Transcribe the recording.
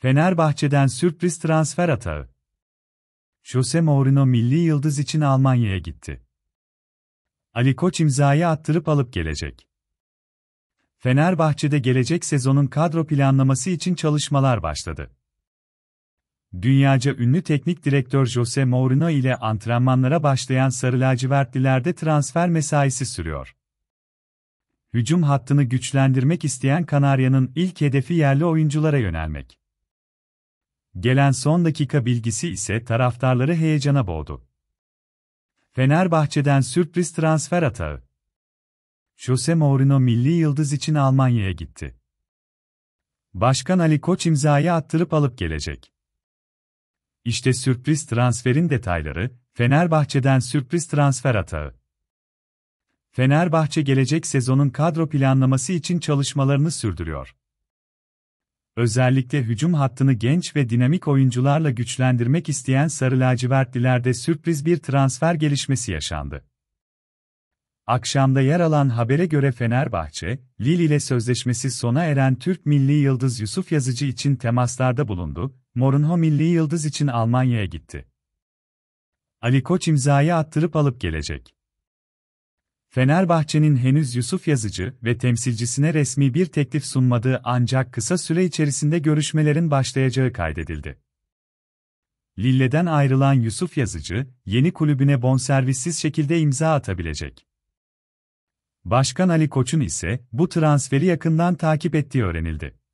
Fenerbahçe'den sürpriz transfer atağı. Jose Mourinho milli yıldız için Almanya'ya gitti. Ali Koç imzayı attırıp alıp gelecek. Fenerbahçe'de gelecek sezonun kadro planlaması için çalışmalar başladı. Dünyaca ünlü teknik direktör Jose Mourinho ile antrenmanlara başlayan Sarı Lacivertlilerde transfer mesaisi sürüyor. Hücum hattını güçlendirmek isteyen Kanarya'nın ilk hedefi yerli oyunculara yönelmek. Gelen son dakika bilgisi ise taraftarları heyecana boğdu. Fenerbahçe'den sürpriz transfer atağı. Jose Mourinho milli yıldız için Almanya'ya gitti. Başkan Ali Koç imzayı attırıp alıp gelecek. İşte sürpriz transferin detayları, Fenerbahçe'den sürpriz transfer atağı. Fenerbahçe gelecek sezonun kadro planlaması için çalışmalarını sürdürüyor özellikle hücum hattını genç ve dinamik oyuncularla güçlendirmek isteyen Sarı Lacivertlilerde sürpriz bir transfer gelişmesi yaşandı. Akşamda yer alan habere göre Fenerbahçe, Lille ile sözleşmesi sona eren Türk milli yıldız Yusuf Yazıcı için temaslarda bulundu, Morunho milli yıldız için Almanya'ya gitti. Ali Koç imzayı attırıp alıp gelecek. Fenerbahçe'nin henüz Yusuf Yazıcı ve temsilcisine resmi bir teklif sunmadığı ancak kısa süre içerisinde görüşmelerin başlayacağı kaydedildi. Lille'den ayrılan Yusuf Yazıcı, yeni kulübüne bonservissiz şekilde imza atabilecek. Başkan Ali Koç'un ise bu transferi yakından takip ettiği öğrenildi.